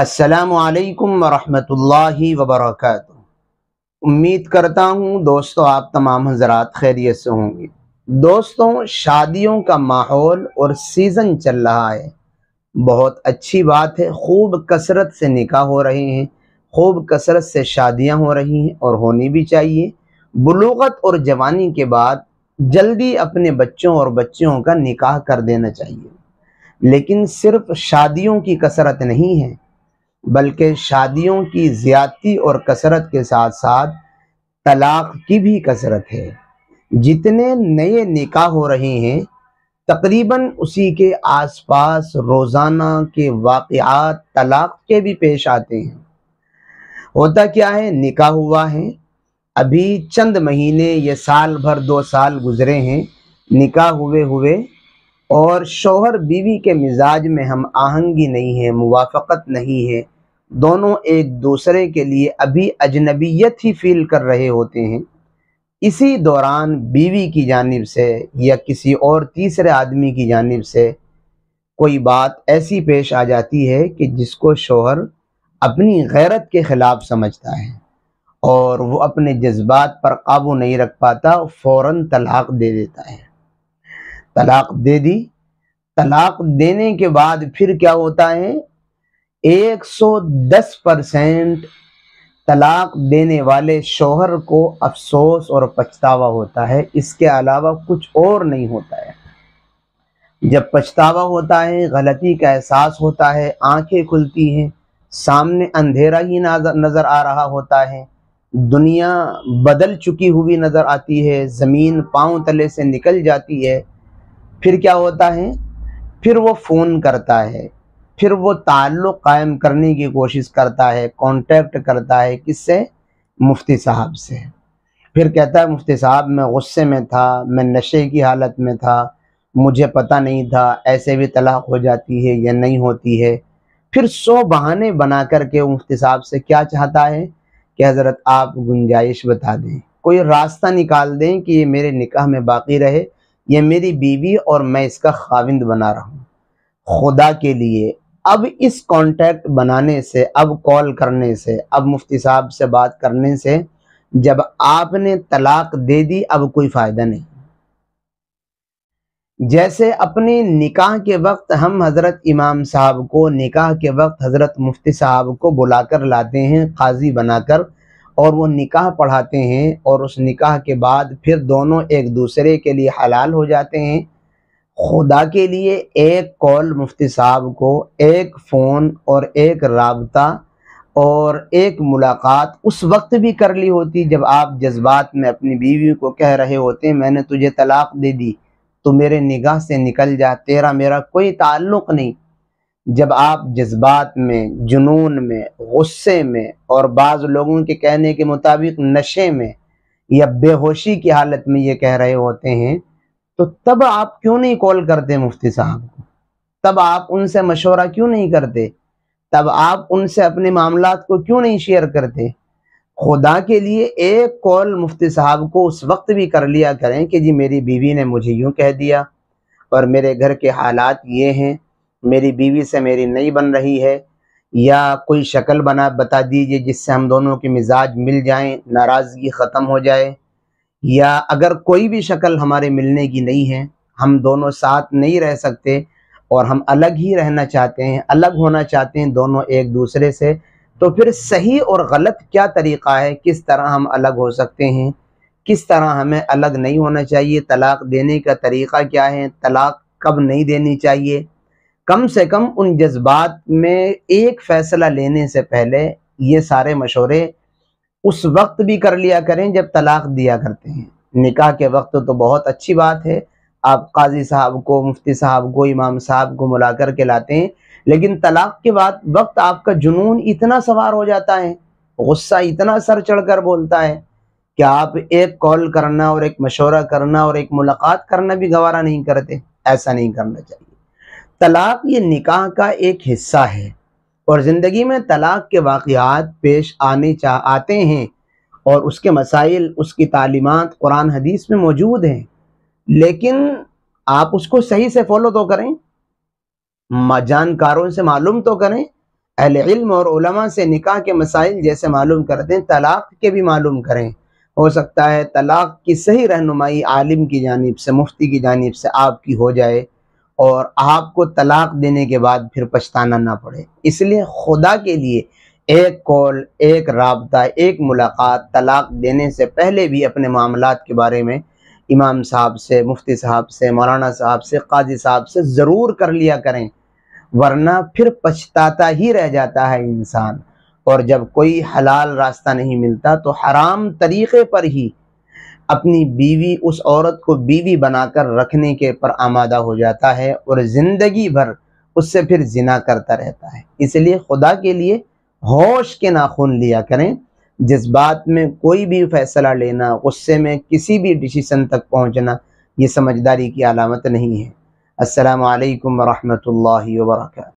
السلام علیکم ورحمۃ اللہ وبرکاتہ امید کرتا ہوں دوستو آپ تمام حضرات خیریت سے ہوں گے دوستوں شادیوں کا ماحول اور سیزن چل رہا ہے بہت اچھی بات ہے خوب کثرت سے نکاح ہو رہے ہیں خوب کثرت سے شادیاں ہو رہی ہیں اور ہونی بھی چاہیے بلوغت اور جوانی کے بعد جلدی اپنے بچوں اور بچیوں کا نکاح کر دینا چاہیے لیکن صرف شادیوں کی کثرت نہیں ہے بلکہ شادیوں کی زیادتی اور کثرت کے ساتھ ساتھ طلاق کی بھی کثرت ہے جتنے نئے نکاح ہو رہے ہیں تقریباً اسی کے آس پاس روزانہ کے واقعات طلاق کے بھی پیش آتے ہیں ہوتا کیا ہے نکاح ہوا ہے ابھی چند مہینے یہ سال بھر دو سال گزرے ہیں نکاح ہوئے ہوئے اور شوہر بیوی کے مزاج میں ہم آہنگی نہیں ہے موافقت نہیں ہے دونوں ایک دوسرے کے لیے ابھی اجنبیت ہی فیل کر رہے ہوتے ہیں اسی دوران بیوی کی جانب سے یا کسی اور تیسرے آدمی کی جانب سے کوئی بات ایسی پیش آ جاتی ہے کہ جس کو شوہر اپنی غیرت کے خلاف سمجھتا ہے اور وہ اپنے جذبات پر قابو نہیں رکھ پاتا فوراً طلاق دے دیتا ہے طلاق دے دی طلاق دینے کے بعد پھر کیا ہوتا ہے ایک سو دس پرسینٹ طلاق دینے والے شوہر کو افسوس اور پچھتاوا ہوتا ہے اس کے علاوہ کچھ اور نہیں ہوتا ہے جب پچھتاوا ہوتا ہے غلطی کا احساس ہوتا ہے آنکھیں کھلتی ہیں سامنے اندھیرا ہی نظر آ رہا ہوتا ہے دنیا بدل چکی ہوئی نظر آتی ہے زمین پاؤں تلے سے نکل جاتی ہے پھر کیا ہوتا ہے پھر وہ فون کرتا ہے پھر وہ تعلق قائم کرنے کی کوشش کرتا ہے کانٹیکٹ کرتا ہے کس سے مفتی صاحب سے پھر کہتا ہے مفتی صاحب میں غصے میں تھا میں نشے کی حالت میں تھا مجھے پتہ نہیں تھا ایسے بھی طلاق ہو جاتی ہے یا نہیں ہوتی ہے پھر سو بہانے بنا کر کے مفتی صاحب سے کیا چاہتا ہے کہ حضرت آپ گنجائش بتا دیں کوئی راستہ نکال دیں کہ یہ میرے نکاح میں باقی رہے یہ میری بیوی اور میں اس کا خاوند بنا رہا ہوں خدا کے لیے اب اس کانٹیکٹ بنانے سے اب کال کرنے سے اب مفتی صاحب سے بات کرنے سے جب آپ نے طلاق دے دی اب کوئی فائدہ نہیں جیسے اپنے نکاح کے وقت ہم حضرت امام صاحب کو نکاح کے وقت حضرت مفتی صاحب کو بلا کر لاتے ہیں قاضی بنا کر اور وہ نکاح پڑھاتے ہیں اور اس نکاح کے بعد پھر دونوں ایک دوسرے کے لیے حلال ہو جاتے ہیں خدا کے لیے ایک کال مفتی صاحب کو ایک فون اور ایک رابطہ اور ایک ملاقات اس وقت بھی کر لی ہوتی جب آپ جذبات میں اپنی بیوی کو کہہ رہے ہوتے ہیں میں نے تجھے طلاق دے دی تو میرے نگاہ سے نکل جا تیرا میرا کوئی تعلق نہیں جب آپ جذبات میں جنون میں غصے میں اور بعض لوگوں کے کہنے کے مطابق نشے میں یا بے ہوشی کی حالت میں یہ کہہ رہے ہوتے ہیں تو تب آپ کیوں نہیں کال کرتے مفتی صاحب کو تب آپ ان سے مشورہ کیوں نہیں کرتے تب آپ ان سے اپنے معاملات کو کیوں نہیں شیئر کرتے خدا کے لیے ایک کال مفتی صاحب کو اس وقت بھی کر لیا کریں کہ جی میری بیوی نے مجھے یوں کہہ دیا اور میرے گھر کے حالات یہ ہیں میری بیوی سے میری نہیں بن رہی ہے یا کوئی شکل بنا بتا دیجئے جس سے ہم دونوں کے مزاج مل جائیں ناراضگی ختم ہو جائے یا اگر کوئی بھی شکل ہمارے ملنے کی نہیں ہے ہم دونوں ساتھ نہیں رہ سکتے اور ہم الگ ہی رہنا چاہتے ہیں الگ ہونا چاہتے ہیں دونوں ایک دوسرے سے تو پھر صحیح اور غلط کیا طریقہ ہے کس طرح ہم الگ ہو سکتے ہیں کس طرح ہمیں الگ نہیں ہونا چاہیے طلاق دینے کا طریقہ کیا ہے طلاق کب نہیں دینی چاہیے کم سے کم ان جذبات میں ایک فیصلہ لینے سے پہلے یہ سارے مشورے اس وقت بھی کر لیا کریں جب طلاق دیا کرتے ہیں نکاح کے وقت تو بہت اچھی بات ہے آپ قاضی صاحب کو مفتی صاحب کو امام صاحب کو ملا کر کے لاتے ہیں لیکن طلاق کے بعد وقت آپ کا جنون اتنا سوار ہو جاتا ہے غصہ اتنا سر چڑھ کر بولتا ہے کہ آپ ایک کال کرنا اور ایک مشورہ کرنا اور ایک ملاقات کرنا بھی گوارہ نہیں کرتے ایسا نہیں کرنا چاہیے طلاق یہ نکاح کا ایک حصہ ہے اور زندگی میں طلاق کے واقعات پیش آنے چاہ آتے ہیں اور اس کے مسائل اس کی تعلیمات قرآن حدیث میں موجود ہیں لیکن آپ اس کو صحیح سے فالو تو کریں جانکاروں سے معلوم تو کریں اہل علم اور علماء سے نکاح کے مسائل جیسے معلوم کر دیں طلاق کے بھی معلوم کریں ہو سکتا ہے طلاق کی صحیح رہنمائی عالم کی جانب سے مفتی کی جانب سے آپ کی ہو جائے اور آپ کو طلاق دینے کے بعد پھر پچھتانا نہ پڑے اس لیے خدا کے لیے ایک کال ایک رابطہ ایک ملاقات طلاق دینے سے پہلے بھی اپنے معاملات کے بارے میں امام صاحب سے مفتی صاحب سے مولانا صاحب سے قاضی صاحب سے ضرور کر لیا کریں ورنہ پھر پچھتاتا ہی رہ جاتا ہے انسان اور جب کوئی حلال راستہ نہیں ملتا تو حرام طریقے پر ہی اپنی بیوی اس عورت کو بیوی بنا کر رکھنے کے پر آمادہ ہو جاتا ہے اور زندگی بھر اس سے پھر زنا کرتا رہتا ہے اس لیے خدا کے لیے ہوش کے ناخن لیا کریں جس بات میں کوئی بھی فیصلہ لینا غصے میں کسی بھی ڈسیسن تک پہنچنا یہ سمجھداری کی علامت نہیں ہے السلام علیکم ورحمۃ اللہ وبرکاتہ